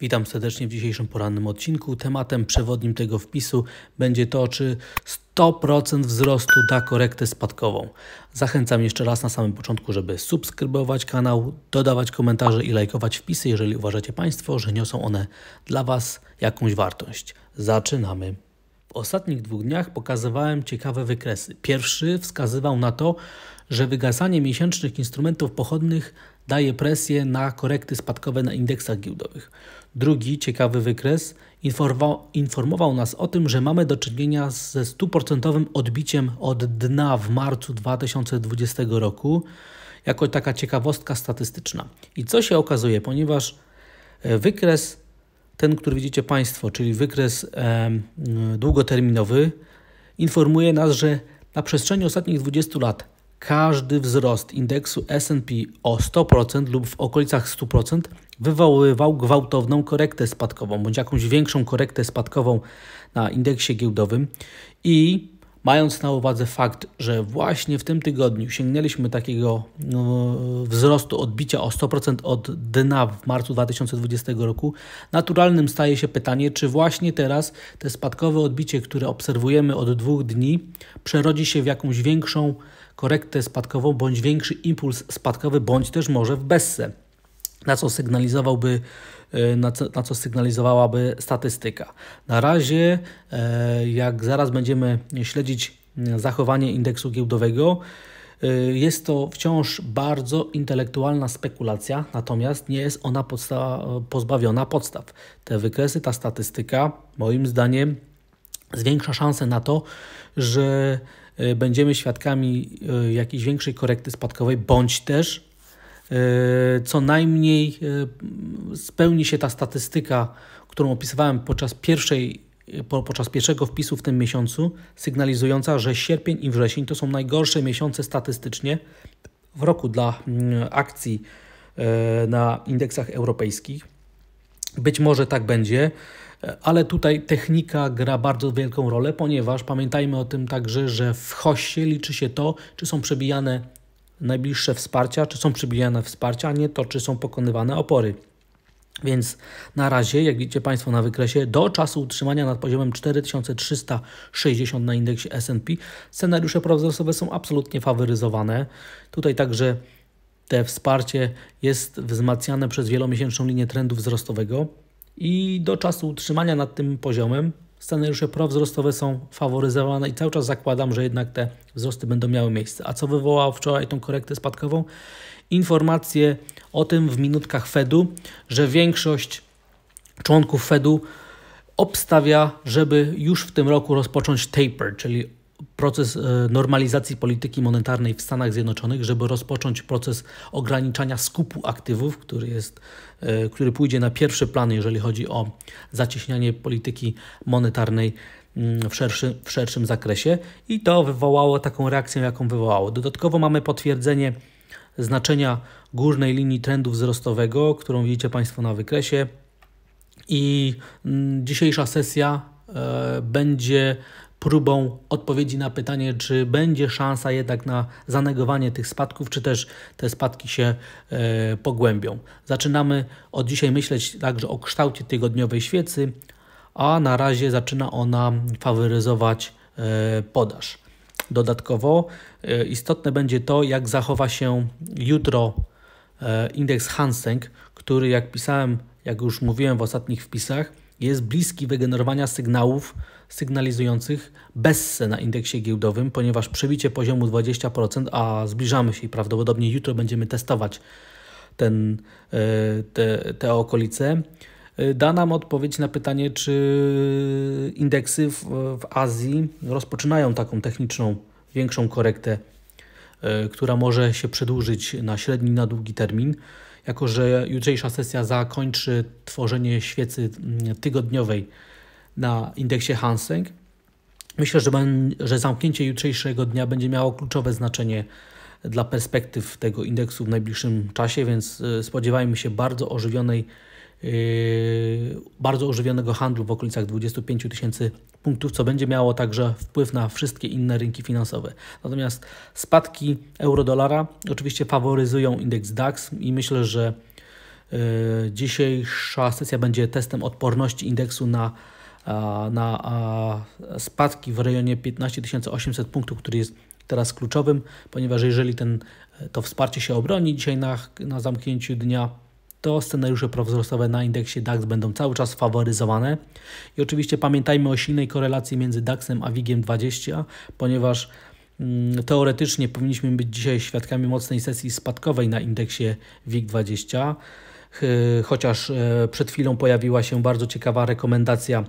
Witam serdecznie w dzisiejszym porannym odcinku. Tematem przewodnim tego wpisu będzie to, czy 100% wzrostu da korektę spadkową. Zachęcam jeszcze raz na samym początku, żeby subskrybować kanał, dodawać komentarze i lajkować wpisy, jeżeli uważacie Państwo, że niosą one dla Was jakąś wartość. Zaczynamy ostatnich dwóch dniach pokazywałem ciekawe wykresy. Pierwszy wskazywał na to, że wygasanie miesięcznych instrumentów pochodnych daje presję na korekty spadkowe na indeksach giełdowych. Drugi ciekawy wykres informował, informował nas o tym, że mamy do czynienia ze stuprocentowym odbiciem od dna w marcu 2020 roku, jako taka ciekawostka statystyczna. I co się okazuje, ponieważ e, wykres ten, który widzicie Państwo, czyli wykres y, długoterminowy, informuje nas, że na przestrzeni ostatnich 20 lat każdy wzrost indeksu SP o 100% lub w okolicach 100% wywoływał gwałtowną korektę spadkową bądź jakąś większą korektę spadkową na indeksie giełdowym i Mając na uwadze fakt, że właśnie w tym tygodniu sięgnęliśmy takiego no, wzrostu odbicia o 100% od dna w marcu 2020 roku, naturalnym staje się pytanie, czy właśnie teraz te spadkowe odbicie, które obserwujemy od dwóch dni, przerodzi się w jakąś większą korektę spadkową, bądź większy impuls spadkowy, bądź też może w bessę na co sygnalizowałby Y, na co, na co sygnalizowałaby statystyka. Na razie, y, jak zaraz będziemy śledzić y, zachowanie indeksu giełdowego, jest to wciąż bardzo intelektualna spekulacja, natomiast nie jest ona podsta pozbawiona podstaw. Te wykresy, ta statystyka, moim zdaniem, zwiększa szanse na to, że będziemy świadkami jakiejś większej korekty spadkowej, bądź też E, co najmniej e, spełni się ta statystyka, którą opisywałem podczas pierwszej e, podczas pierwszego wpisu w tym miesiącu, sygnalizująca, że sierpień i wrzesień to są najgorsze miesiące statystycznie w roku dla mm, akcji na indeksach europejskich. Być może tak będzie, ale tutaj technika gra bardzo wielką rolę, ponieważ pamiętajmy o tym także, że w hoście liczy się to, czy są przebijane najbliższe wsparcia, czy są przybijane wsparcia, a nie to, czy są pokonywane opory. Więc na razie, jak widzicie Państwo na wykresie, do czasu utrzymania nad poziomem 4360 na indeksie S&P scenariusze prowzrosowe są absolutnie faworyzowane. Tutaj także te wsparcie jest wzmacniane przez wielomiesięczną linię trendu wzrostowego i do czasu utrzymania nad tym poziomem scenariusze prowzrostowe są faworyzowane i cały czas zakładam, że jednak te wzrosty będą miały miejsce. A co wywołało wczoraj tą korektę spadkową? Informacje o tym w minutkach Fedu, że większość członków Fedu obstawia, żeby już w tym roku rozpocząć taper, czyli proces e, normalizacji polityki monetarnej w Stanach Zjednoczonych, żeby rozpocząć proces ograniczania skupu aktywów, który, jest, e, który pójdzie na pierwszy plan, jeżeli chodzi o zacieśnianie polityki monetarnej mm, w w szerszym zakresie i to wywołało taką reakcję, jaką wywołało. Dodatkowo mamy potwierdzenie znaczenia górnej linii trendu wzrostowego, którą widzicie Państwo na wykresie i mm, dzisiejsza sesja e, będzie próbą odpowiedzi na pytanie, czy będzie szansa jednak na zanegowanie tych spadków, czy też te spadki się e, pogłębią. Zaczynamy od dzisiaj myśleć także o kształcie tygodniowej świecy, a na razie zaczyna ona faworyzować e, podaż. Dodatkowo e, istotne będzie to, jak zachowa się jutro e, indeks Hanseng, który jak pisałem, jak już mówiłem w ostatnich wpisach, jest bliski wygenerowania sygnałów sygnalizujących bessę na indeksie giełdowym, ponieważ przebicie poziomu 20%, a zbliżamy się i prawdopodobnie jutro będziemy testować ten, e, te, te okolice, e, da nam odpowiedź na pytanie, czy indeksy w, w Azji rozpoczynają taką techniczną, większą korektę, e, która może się przedłużyć na średni, na długi termin. Jako, że jutrzejsza sesja zakończy tworzenie świecy mm, tygodniowej na indeksie Hanseng, myślę, że, że zamknięcie jutrzejszego dnia będzie miało kluczowe znaczenie dla perspektyw tego indeksu w najbliższym czasie, więc y, spodziewajmy się bardzo ożywionej Yy, bardzo ożywionego handlu w okolicach 25 tysięcy punktów, co będzie miało także wpływ na wszystkie inne rynki finansowe. Natomiast spadki euro-dolara oczywiście faworyzują indeks DAX i myślę, że yy, dzisiejsza sesja będzie testem odporności indeksu na na spadki w rejonie 15 800 punktów, który jest teraz kluczowym, ponieważ jeżeli ten, to wsparcie się obroni dzisiaj na, na zamknięciu dnia, to scenariusze prowzrostowe na indeksie DAX będą cały czas faworyzowane. I oczywiście pamiętajmy o silnej korelacji między Daxem a WIGiem 20, ponieważ mm, Teoretycznie powinniśmy być dzisiaj świadkami mocnej sesji spadkowej na indeksie WIG20, chociaż e, przed chwilą pojawiła się bardzo ciekawa rekomendacja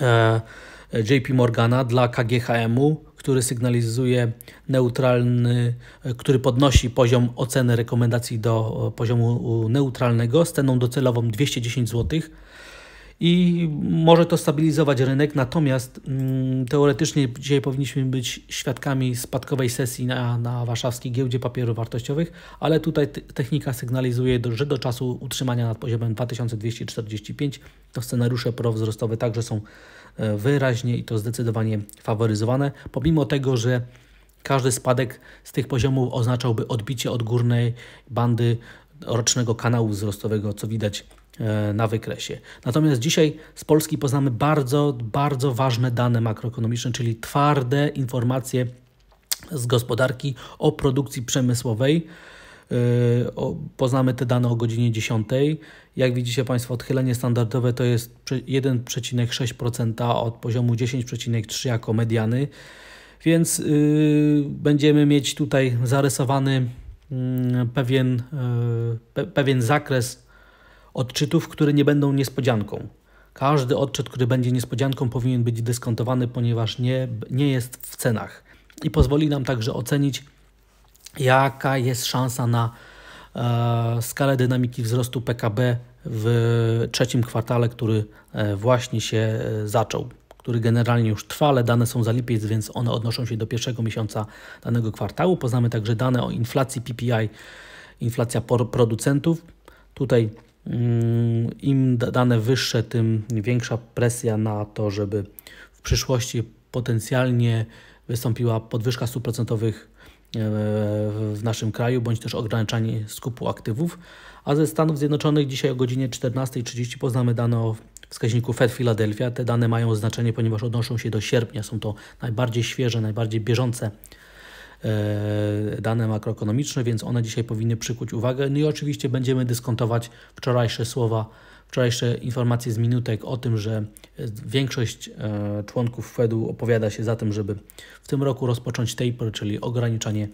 e, JP Morgana dla KGHM-u, który sygnalizuje neutralny, e, który podnosi poziom oceny rekomendacji do e, poziomu neutralnego z ceną docelową 210 zł. I może to stabilizować rynek, natomiast mm, teoretycznie dzisiaj powinniśmy być świadkami spadkowej sesji na, na warszawskiej giełdzie papierów wartościowych, ale tutaj technika sygnalizuje, do, że do czasu utrzymania nad poziomem 2245 to scenariusze prowzrostowe także są wyraźnie i to zdecydowanie faworyzowane, pomimo tego, że każdy spadek z tych poziomów oznaczałby odbicie od górnej bandy rocznego kanału wzrostowego, co widać e, na wykresie. Natomiast dzisiaj z Polski poznamy bardzo, bardzo ważne dane makroekonomiczne, czyli twarde informacje z gospodarki o produkcji przemysłowej Yy, poznamy te dane o godzinie 10. Jak widzicie Państwo, odchylenie standardowe to jest 1,6% od poziomu 10,3 jako mediany, więc yy, będziemy mieć tutaj zarysowany mm, pewien, yy, pewien zakres odczytów, które nie będą niespodzianką. Każdy odczyt, który będzie niespodzianką, powinien być dyskontowany, ponieważ nie, nie jest w cenach. I pozwoli nam także ocenić jaka jest szansa na e, skalę dynamiki wzrostu PKB w trzecim kwartale, który e, właśnie się e, zaczął, który generalnie już trwa, ale dane są za lipiec, więc one odnoszą się do pierwszego miesiąca danego kwartału. Poznamy także dane o inflacji PPI, inflacja producentów. Tutaj mm, im dane wyższe, tym większa presja na to, żeby w przyszłości potencjalnie wystąpiła podwyżka stóp procentowych E, w naszym kraju, bądź też ograniczanie skupu aktywów. A ze Stanów Zjednoczonych dzisiaj o godzinie 14.30 poznamy dane o wskaźniku Fed Philadelphia. Te dane mają znaczenie, ponieważ odnoszą się do sierpnia. Są to najbardziej świeże, najbardziej bieżące e, dane makroekonomiczne, więc one dzisiaj powinny przykuć uwagę. No i oczywiście będziemy dyskontować wczorajsze słowa Wczorajsze informacje z minutek o tym, że e, większość e, członków Fedu opowiada się za tym, żeby w tym roku rozpocząć taper, czyli ograniczanie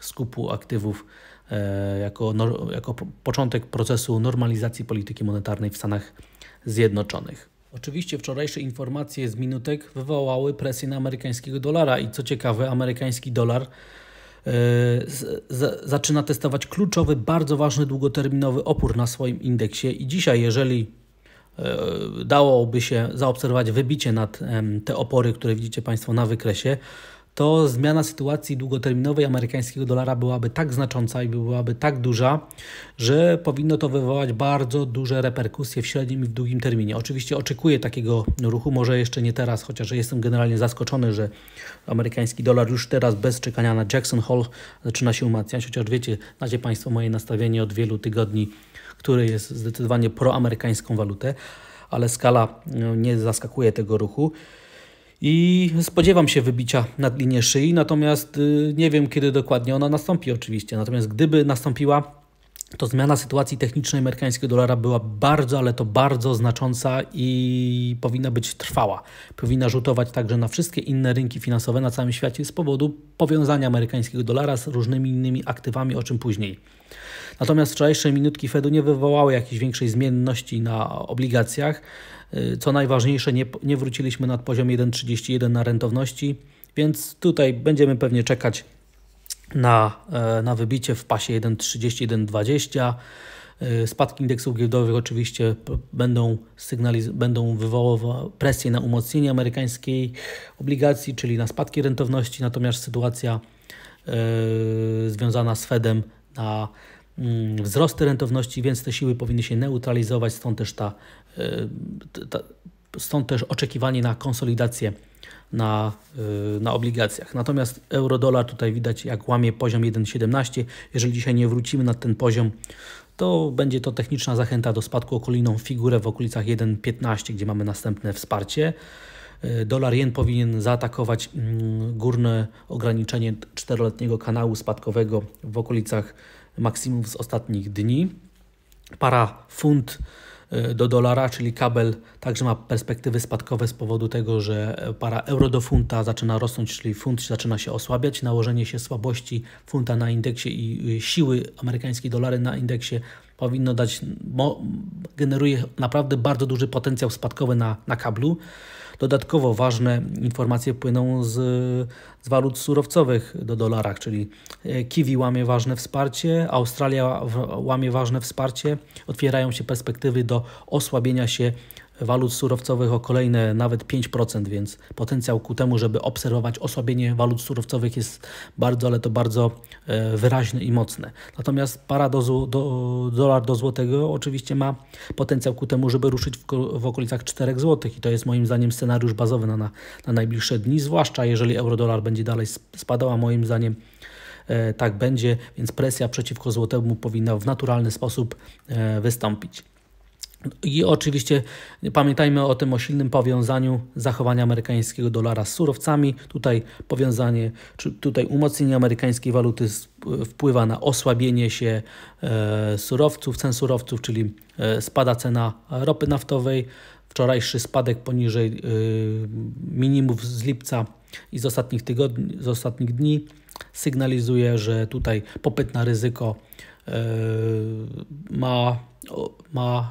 skupu aktywów e, jako, jako początek procesu normalizacji polityki monetarnej w Stanach Zjednoczonych. Oczywiście wczorajsze informacje z minutek wywołały presję na amerykańskiego dolara i co ciekawe, amerykański dolar zaczyna testować kluczowy, bardzo ważny długoterminowy opór na swoim indeksie i dzisiaj, jeżeli e, dałoby się zaobserwować wybicie nad te opory, które widzicie Państwo na wykresie, to zmiana sytuacji długoterminowej amerykańskiego dolara byłaby tak znacząca i byłaby tak duża, że powinno to wywołać bardzo duże reperkusje w średnim i w długim terminie. Oczywiście oczekuję takiego ruchu, może jeszcze nie teraz, chociaż jestem generalnie zaskoczony, że amerykański dolar już teraz bez czekania na Jackson Hole zaczyna się umacniać, chociaż wiecie, znacie Państwo moje nastawienie od wielu tygodni, które jest zdecydowanie proamerykańską walutę, ale skala no, nie zaskakuje tego ruchu i spodziewam się wybicia nad linię szyi, natomiast y, nie wiem, kiedy dokładnie ona nastąpi oczywiście. Natomiast gdyby nastąpiła, to zmiana sytuacji technicznej amerykańskiego dolara była bardzo, ale to bardzo znacząca i powinna być trwała. Powinna rzutować także na wszystkie inne rynki finansowe na całym świecie z powodu powiązania amerykańskiego dolara z różnymi innymi aktywami, o czym później. Natomiast wczorajsze minutki Fedu nie wywołały jakiejś większej zmienności na obligacjach. Y, co najważniejsze, nie, nie wróciliśmy nad poziom 1,31 na rentowności, więc tutaj będziemy pewnie czekać na, e, na wybicie w pasie 1,31,20. Y, spadki indeksów giełdowych oczywiście będą, sygnaliz- będą wywoływały presję na umocnienie amerykańskiej obligacji, czyli na spadki rentowności, natomiast sytuacja yy, związana z Fedem na Mm, wzrosty rentowności, więc te siły powinny się neutralizować, stąd też, ta, e, ta stąd też oczekiwanie na konsolidację na, e, na obligacjach. Natomiast euro-dolar tutaj widać jak łamie poziom 1,17. Jeżeli dzisiaj nie wrócimy na ten poziom, to będzie to techniczna zachęta do spadku kolejną figurę w okolicach 1,15, gdzie mamy następne wsparcie. E, dolar jen powinien zaatakować mm, górne ograniczenie czteroletniego kanału spadkowego w okolicach maksimum z ostatnich dni. Para funt y, do dolara, czyli kabel także ma perspektywy spadkowe z powodu tego, że e, para euro do funta zaczyna rosnąć, czyli funt zaczyna się osłabiać. Nałożenie się słabości funta na indeksie i y, siły amerykańskiej dolary na indeksie powinno dać, generuje naprawdę bardzo duży potencjał spadkowy na, na kablu. Dodatkowo ważne informacje płyną z, z walut surowcowych do dolarach, czyli e, Kiwi łamie ważne wsparcie, Australia łamie ważne wsparcie, otwierają się perspektywy do osłabienia się walut surowcowych o kolejne nawet 5%, więc potencjał ku temu, żeby obserwować osłabienie walut surowcowych jest bardzo, ale to bardzo e, wyraźny i mocny. Natomiast para do, do, dolar do złotego oczywiście ma potencjał ku temu, żeby ruszyć w, w okolicach 4 zł i to jest moim zdaniem scenariusz bazowy na, na, na najbliższe dni, zwłaszcza jeżeli euro-dolar będzie dalej spadał, a moim zdaniem e, tak będzie, więc presja przeciwko złotemu powinna w naturalny sposób e, wystąpić. I oczywiście pamiętajmy o tym o silnym powiązaniu zachowania amerykańskiego dolara z surowcami. Tutaj powiązanie, czy tutaj umocnienie amerykańskiej waluty e, wpływa na osłabienie się e, surowców, cen surowców, czyli e, spada cena ropy naftowej. Wczorajszy spadek poniżej minimów z lipca i z ostatnich tygodni, z ostatnich dni sygnalizuje, że tutaj popyt na ryzyko ma, ma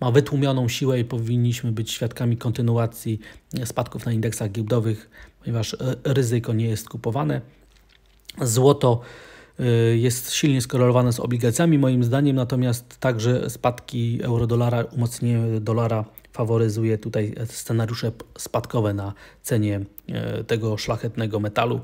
ma wytłumioną siłę i powinniśmy być świadkami kontynuacji spadków na indeksach giełdowych, ponieważ e, ryzyko nie jest kupowane. Złoto e, jest silnie skorelowane z obligacjami, moim zdaniem, natomiast także spadki euro-dolara, umocnienie dolara faworyzuje tutaj scenariusze spadkowe na cenie e, tego szlachetnego metalu.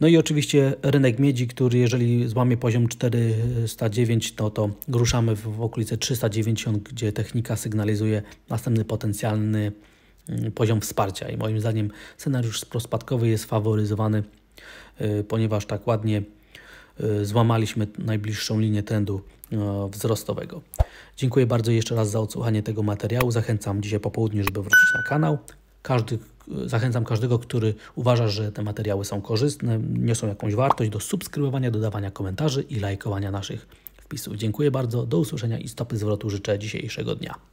No i oczywiście rynek miedzi, który jeżeli złamie poziom 409, to no to ruszamy w, w okolice 390, gdzie technika sygnalizuje następny potencjalny mm, poziom wsparcia. I moim zdaniem scenariusz prospadkowy jest faworyzowany, y, ponieważ tak ładnie y, złamaliśmy najbliższą linię trendu no, wzrostowego. Dziękuję bardzo jeszcze raz za odsłuchanie tego materiału. Zachęcam dzisiaj po południu, żeby wrócić na kanał. Każdy, zachęcam każdego, który uważa, że te materiały są korzystne, niosą jakąś wartość, do subskrybowania, dodawania komentarzy i lajkowania naszych wpisów. Dziękuję bardzo, do usłyszenia i stopy zwrotu życzę dzisiejszego dnia.